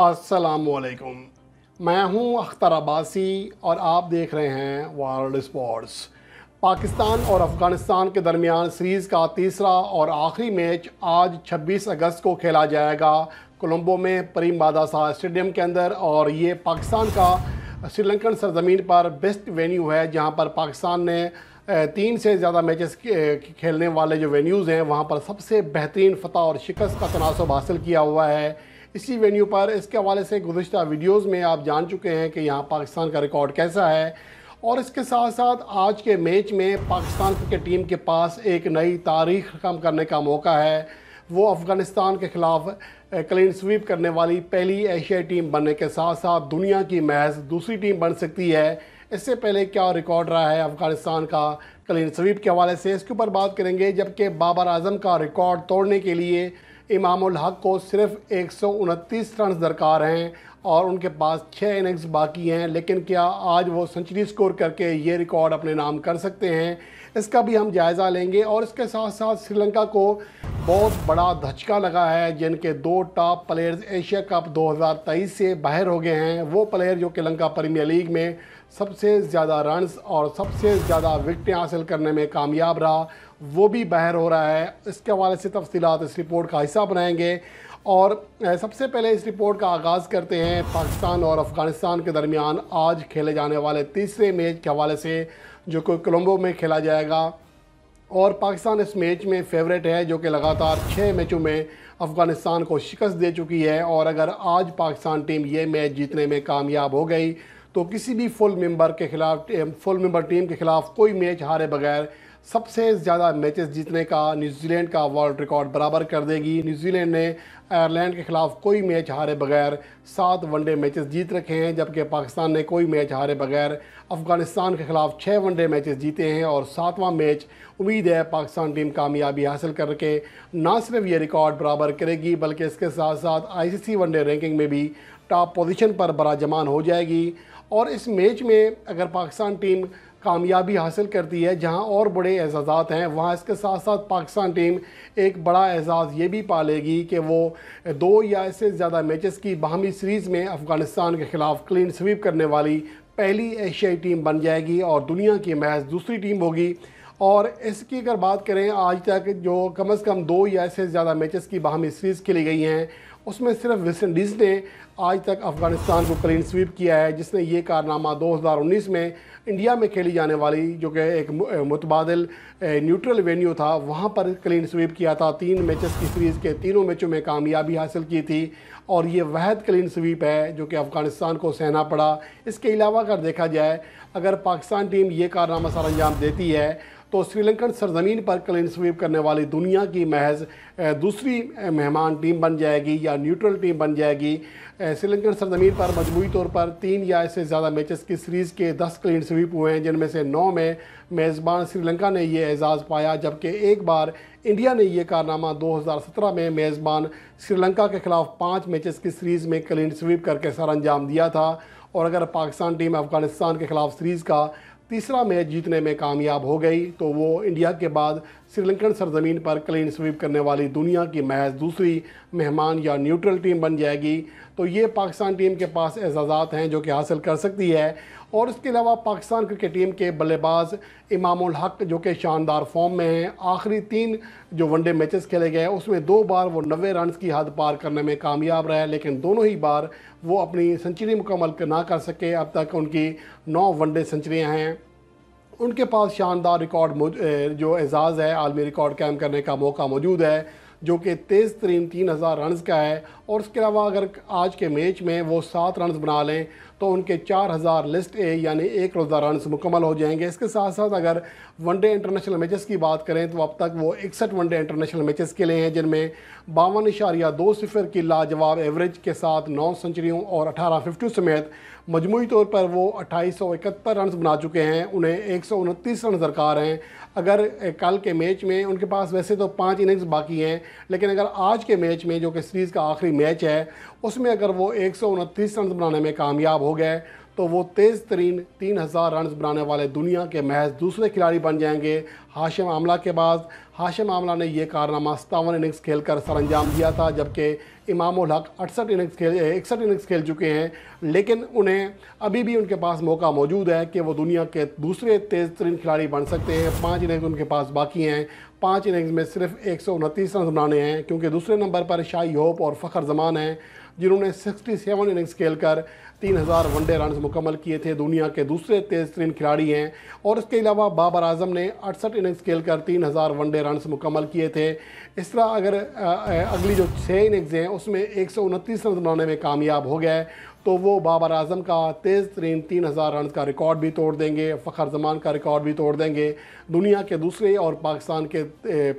असलकुम मैं हूं अख्तर अब्बासी और आप देख रहे हैं वर्ल्ड स्पोर्ट्स पाकिस्तान और अफ़गानिस्तान के दरमियान सीरीज़ का तीसरा और आखिरी मैच आज 26 अगस्त को खेला जाएगा कोलंबो में परीम बादासा स्टेडियम के अंदर और ये पाकिस्तान का श्रीलंकन सरजमीन पर बेस्ट वेन्यू है जहाँ पर पाकिस्तान ने तीन से ज़्यादा मैचेस खेलने वाले जो वेन्यूज़ हैं वहाँ पर सबसे बेहतरीन फतह और शिकस्त का तनासब हासिल किया हुआ है इसी वेन्यू पर इसके हवाले से गुज्त वीडियोज़ में आप जान चुके हैं कि यहाँ पाकिस्तान का रिकॉर्ड कैसा है और इसके साथ साथ आज के मैच में पाकिस्तान क्रिकेट टीम के पास एक नई तारीख रकम करने का मौका है वो अफ़गानिस्तान के ख़िलाफ़ क्लीन स्वीप करने वाली पहली एशियाई टीम बनने के साथ साथ दुनिया की महज दूसरी टीम बन सकती है इससे पहले क्या रिकॉर्ड रहा है अफ़गानिस्तान का क्लीन स्वीप के हवाले से इसके ऊपर बात करेंगे जबकि बाबर आजम का रिकॉर्ड तोड़ने के लिए इमामुल हक को सिर्फ एक रन दरकार हैं और उनके पास छः इनिंग्स बाकी हैं लेकिन क्या आज वो सेंचुरी स्कोर करके ये रिकॉर्ड अपने नाम कर सकते हैं इसका भी हम जायज़ा लेंगे और इसके साथ साथ श्रीलंका को बहुत बड़ा धचका लगा है जिनके दो टॉप प्लेयर्स एशिया कप 2023 से बाहर हो गए हैं वो प्लेयर जो कि लंका प्रीमियर लीग में सबसे ज़्यादा रनस और सबसे ज़्यादा विकटें हासिल करने में कामयाब रहा वो भी बहर हो रहा है इसके हवाले से तफसीत इस रिपोर्ट का हिस्सा बनाएंगे और सबसे पहले इस रिपोर्ट का आगाज़ करते हैं पाकिस्तान और अफ़गानिस्तान के दरमियान आज खेले जाने वाले तीसरे मैच के हवाले से जो कि कोलम्बो में खेला जाएगा और पाकिस्तान इस मैच में फेवरेट है जो कि लगातार छः मैचों में अफ़गानिस्तान को शिकस्त दे चुकी है और अगर आज पाकिस्तान टीम ये मैच जीतने में कामयाब हो गई तो किसी भी फुल मेंबर के खिलाफ फुल मेंबर टीम के खिलाफ कोई मैच हारे बगैर सबसे ज़्यादा मैचेस जीतने का न्यूजीलैंड का वर्ल्ड रिकॉर्ड बराबर कर देगी न्यूजीलैंड ने आयरलैंड के खिलाफ कोई मैच हारे बगैर सात वनडे मैचेस जीत रखे हैं जबकि पाकिस्तान ने कोई मैच हारे बगैर अफगानिस्तान के खिलाफ छः वनडे मैचेस जीते हैं और सातवां मैच उम्मीद है पाकिस्तान टीम कामयाबी हासिल करके ना सिर्फ ये रिकॉर्ड बराबर करेगी बल्कि इसके साथ साथ आईसीसी वनडे रैंकिंग में भी टॉप पोजीशन पर बराजमान हो जाएगी और इस मैच में अगर पाकिस्तान टीम कामयाबी हासिल करती है जहां और बड़े एजाज़ात हैं वहां इसके साथ साथ पाकिस्तान टीम एक बड़ा एजाज़ ये भी पा लेगी कि वो दो या इससे ज़्यादा मैचेस की बाहमी सीरीज़ में अफ़गानिस्तान के ख़िलाफ़ क्लीन स्वीप करने वाली पहली एशियाई टीम बन जाएगी और दुनिया की महज दूसरी टीम होगी और इसकी अगर बात करें आज तक जो कम अज़ कम दो या इससे ज़्यादा मैचेस की बाहमी सीरीज़ खेली गई हैं उसमें सिर्फ वेस्ट इंडीज़ ने आज तक अफ़गानिस्तान को क्लीन स्वीप किया है जिसने ये कारनामा 2019 में इंडिया में खेली जाने वाली जो कि एक मुतबादल न्यूट्रल वेन्यू था वहाँ पर क्लीन स्वीप किया था तीन मैचेस की सीरीज़ के तीनों मैचों में कामयाबी हासिल की थी और ये वहद क्लीन स्वीप है जो कि अफ़गानिस्तान को सहना पड़ा इसके अलावा अगर देखा जाए अगर पाकिस्तान टीम ये कारनामा सर अंजाम देती है तो श्रीलंकन सरजमीन पर क्लीन स्वीप करने वाली दुनिया की महज दूसरी मेहमान टीम बन जाएगी या न्यूट्रल टीम बन जाएगी श्रीलंकन सरजमीन पर मजमूरी तौर पर तीन या इससे ज़्यादा मैचेस की सीरीज़ के दस क्लीन स्वीप हुए हैं जिनमें से नौ में मेज़बान श्रीलंका ने यह एजाज़ पाया जबकि एक बार इंडिया ने यह कारनामा 2017 में मेज़बान श्रीलंका के खिलाफ पाँच मैचेस की सीरीज़ में क्लीन स्वीप करके सर अंजाम दिया था और अगर पाकिस्तान टीम अफगानिस्तान के खिलाफ सीरीज़ का तीसरा मैच जीतने में कामयाब हो गई तो वो इंडिया के बाद श्रीलंकन सरजमीन पर क्लीन स्वीप करने वाली दुनिया की महज दूसरी मेहमान या न्यूट्रल टीम बन जाएगी तो ये पाकिस्तान टीम के पास एजाज़ात हैं जो कि हासिल कर सकती है और इसके अलावा पाकिस्तान क्रिकेट टीम के बल्लेबाज इमाम हक जो कि शानदार फॉर्म में हैं आखिरी तीन जो वनडे मैचेस खेले गए उसमें दो बार वो नबे रन की हद पार करने में कामयाब रहे लेकिन दोनों ही बार वो अपनी सेंचुरी मुकम्मल ना कर सके अब तक उनकी नौ वनडे सेंचुरियाँ हैं उनके पास शानदार रिकॉर्ड जो एजाज़ है आलमी रिकॉर्ड कायम करने का मौका मौजूद है जो कि तेज़ तरीन तीन हज़ार रनस का है और उसके अलावा अगर आज के मैच में वो सात रनस बना लें तो उनके 4000 लिस्ट ए यानी एक रोज़ा रनस मुकम्मल हो जाएंगे इसके साथ साथ अगर वनडे इंटरनेशनल मैचेस की बात करें तो अब तक वो इकसठ वनडे इंटरनेशनल मैचेस के लिए हैं जिनमें बावन इशारिया दो सिफर की लाजवाब एवरेज के साथ नौ सेंचुरियों और अठारह फिफ्टी समेत मजमू तौर पर वो अट्ठाईस सौ इकहत्तर रन बना चुके हैं उन्हें एक सौ उनतीस रन दरकार हैं अगर कल के मैच में उनके पास वैसे तो पाँच इनिंग्स बाकी हैं लेकिन अगर आज के मैच में जो कि सीरीज़ का आखिरी मैच है उसमें अगर वो एक रन बनाने में कामयाब हो गए तो वो तेज़ तरीन तीन हज़ार रन बनाने वाले दुनिया के महज दूसरे खिलाड़ी बन जाएंगे हाशिम आमला के बाद हाशिम आमला ने यह कारनामा सतावन इनिंग्स खेल कर सर अंजाम दिया था जबकि इमाम उल हक अड़सठ इनिंग्स खेल इकसठ इनिंग्स खेल चुके हैं लेकिन उन्हें अभी भी उनके पास मौका मौजूद है कि वो दुनिया के दूसरे तेज़ तरीन खिलाड़ी बन सकते हैं पाँच इनिंग्स उनके पास बाकी हैं पाँच इनिंग्स में सिर्फ एक रन बनाने हैं क्योंकि दूसरे नंबर पर शाही होप और फ़खर जमान हैं जिन्होंने 67 इनिंग्स खेल कर तीन हज़ार वनडे रन मुकम्मल किए थे दुनिया के दूसरे तेज़ तरीन खिलाड़ी हैं और इसके अलावा बाबर आजम ने अड़सठ इनिंग्स खेल कर तीन हज़ार वनडे रन मुकम्मल किए थे इस तरह अगर अगली जो छः इनिंग्स हैं उसमें एक सौ उनतीस रन बनाने में कामयाब हो गए तो वो बाबर आजम का तेज़ तरीन तीन हज़ार रन का रिकॉर्ड भी तोड़ देंगे फ़खर जमान का रिकॉर्ड भी तोड़ देंगे दुनिया के दूसरे और पाकिस्तान के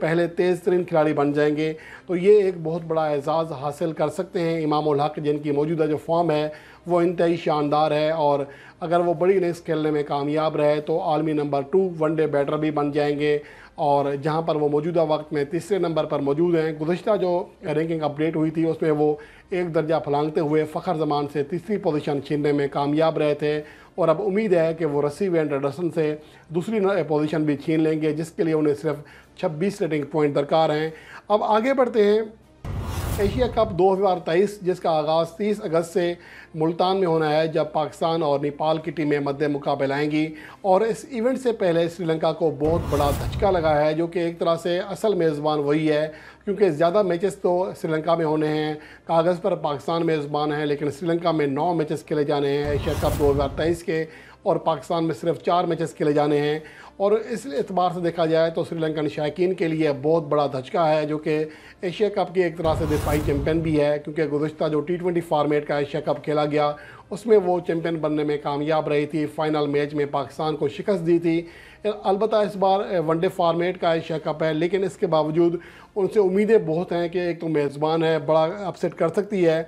पहले तेज़ तरीन खिलाड़ी बन जाएंगे तो ये एक बहुत बड़ा एजाज़ हासिल कर सकते हैं इमाम हक जिनकी मौजूदा जो फॉर्म है वो इंतई शानदार है और अगर वो बड़ी इनिंग्स खेलने में कामयाब रहे तो आलमी नंबर टू वनडे बैटर भी बन जाएंगे और जहाँ पर वो मौजूदा वक्त में तीसरे नंबर पर मौजूद हैं गुजशत जो रैंकिंग अपडेट हुई थी उसमें वो एक दर्जा फलांगते हुए फ़खर जमान से तीसरी पोजीशन छीनने में कामयाब रहे थे और अब उम्मीद है कि वो रस्सी एंडरसन से दूसरी पोजीशन भी छीन लेंगे जिसके लिए उन्हें सिर्फ 26 रेटिंग पॉइंट दरकार हैं अब आगे बढ़ते हैं एशिया कप 2023 जिसका आगाज़ 30 अगस्त से मुल्तान में होना है जब पाकिस्तान और नेपाल की टीमें मध्य आएंगी और इस इवेंट से पहले श्रीलंका को बहुत बड़ा धचका लगा है जो कि एक तरह से असल मेज़बान वही है क्योंकि ज़्यादा मैचेस तो श्रीलंका में होने हैं कागज़ पर पाकिस्तान मेज़बान है लेकिन श्रीलंका में नौ मैचेस खेले जाने हैं एशिया कप दो के और पाकिस्तान में सिर्फ चार मैचेस खेले जाने हैं और इस एतबार से देखा जाए तो श्रीलंकन शायकीन के लिए बहुत बड़ा धचका है जो कि एशिया कप की एक तरह से दिफाही चैम्पियन भी है क्योंकि गुजशत जो टी ट्वेंटी फार्मेट का एशिया कप खेला गया उसमें वो चैम्पियन बनने में कामयाब रही थी फाइनल मैच में पाकिस्तान को शिकस्त दी थी अलबत् इस बार वनडे फार्मेट का एशिया कप है लेकिन इसके बावजूद उनसे उम्मीदें बहुत हैं कि एक तो मेज़बान है बड़ा अपसेट कर सकती है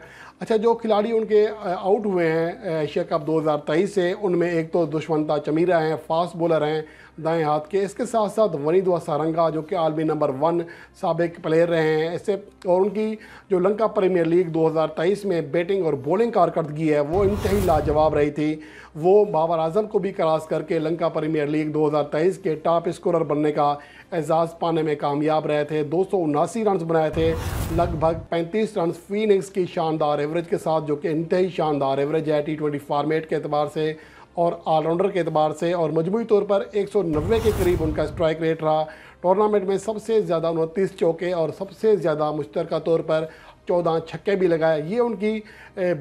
अच्छा जो खिलाड़ी उनके आउट हुए हैं एशिया कप 2023 से उनमें एक तो दुश्मनता चमीरा हैं फास्ट बॉलर हैं दाएं हाथ के इसके साथ साथ वनीद सारंगा जो कि आलमी नंबर वन सबक प्लेयर रहे हैं ऐसे और उनकी जो लंका प्रीमियर लीग 2023 में बैटिंग और बॉलिंग कारकर्दगी है वो ही लाजवाब रही थी वो बाबर आजम को भी क्रॉस करके लंका प्रीमियर लीग 2023 के टॉप स्कोरर बनने का एजाज़ पाने में कामयाब रहे थे दो सौ बनाए थे लगभग पैंतीस रन फीनिक्स की शानदार एवरेज के साथ जो कि ही शानदार एवरेज है टी ट्वेंटी फार्मेट के अतबार से और ऑलराउंडर के अतबार से और मजमू तौर पर नब्बे के करीब उनका स्ट्राइक रेट रहा टूर्नामेंट में सबसे ज़्यादा उनतीस चौके और सबसे ज़्यादा मुश्तरक तौर पर चौदह छक्के भी लगाए ये उनकी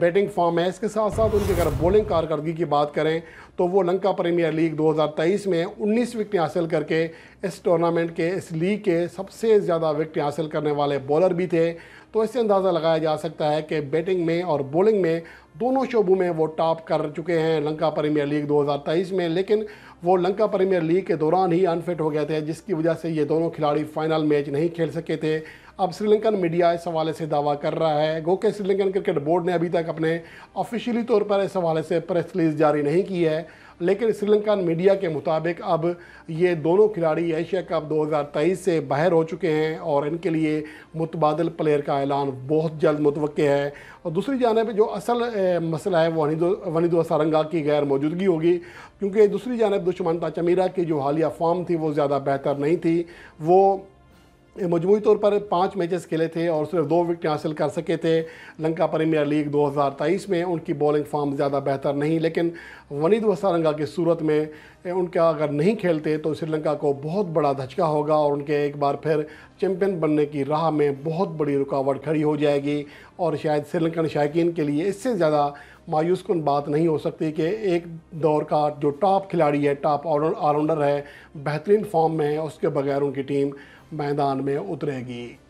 बैटिंग फॉर्म है इसके साथ साथ उनकी अगर बॉलिंग कारकर्दगी की बात करें तो वो लंका प्रीमियर लीग 2023 में 19 विकटें हासिल करके इस टूर्नामेंट के इस लीग के सबसे ज़्यादा विकटें हासिल करने वाले बॉलर भी थे तो इससे अंदाज़ा लगाया जा सकता है कि बैटिंग में और बॉलिंग में दोनों शोबों में वो टॉप कर चुके हैं लंका प्रीमियर लीग 2023 में लेकिन वो लंका प्रीमियर लीग के दौरान ही अनफिट हो गए थे जिसकी वजह से ये दोनों खिलाड़ी फ़ाइनल मैच नहीं खेल सके थे अब श्रीलंकन मीडिया इस हवाले से दावा कर रहा है गो के श्रीलंकन क्रिकेट बोर्ड ने अभी तक अपने ऑफिशियली तौर पर इस हवाले से प्रेस रिलीज जारी नहीं की है लेकिन श्रीलंकन मीडिया के मुताबिक अब ये दोनों खिलाड़ी एशिया कप 2023 से बाहर हो चुके हैं और इनके लिए मुतबादल प्लेयर का ऐलान बहुत जल्द मुतव है और दूसरी जानब जो असल मसला है वो वनीदो सारंगा की गैर मौजूदगी होगी क्योंकि दूसरी जानब दुश्मनता चमीरा की जो हालिया फॉर्म थी वो ज़्यादा बेहतर नहीं थी वो मजमू तौर पर पाँच मैचेस खेले थे और सिर्फ दो विकेट हासिल कर सके थे लंका प्रीमियर लीग 2023 में उनकी बॉलिंग फॉर्म ज़्यादा बेहतर नहीं लेकिन वनीद वसारंगा की सूरत में उनका अगर नहीं खेलते तो श्रीलंका को बहुत बड़ा धचका होगा और उनके एक बार फिर चैम्पियन बनने की राह में बहुत बड़ी रुकावट खड़ी हो जाएगी और शायद श्रीलंकन शायकीन के लिए इससे ज़्यादा मायूस कन बात नहीं हो सकती कि एक दौर का जो टॉप खिलाड़ी है टॉप ऑलराउंडर है बेहतरीन फॉर्म में है उसके बगैर उनकी टीम मैदान में उतरेगी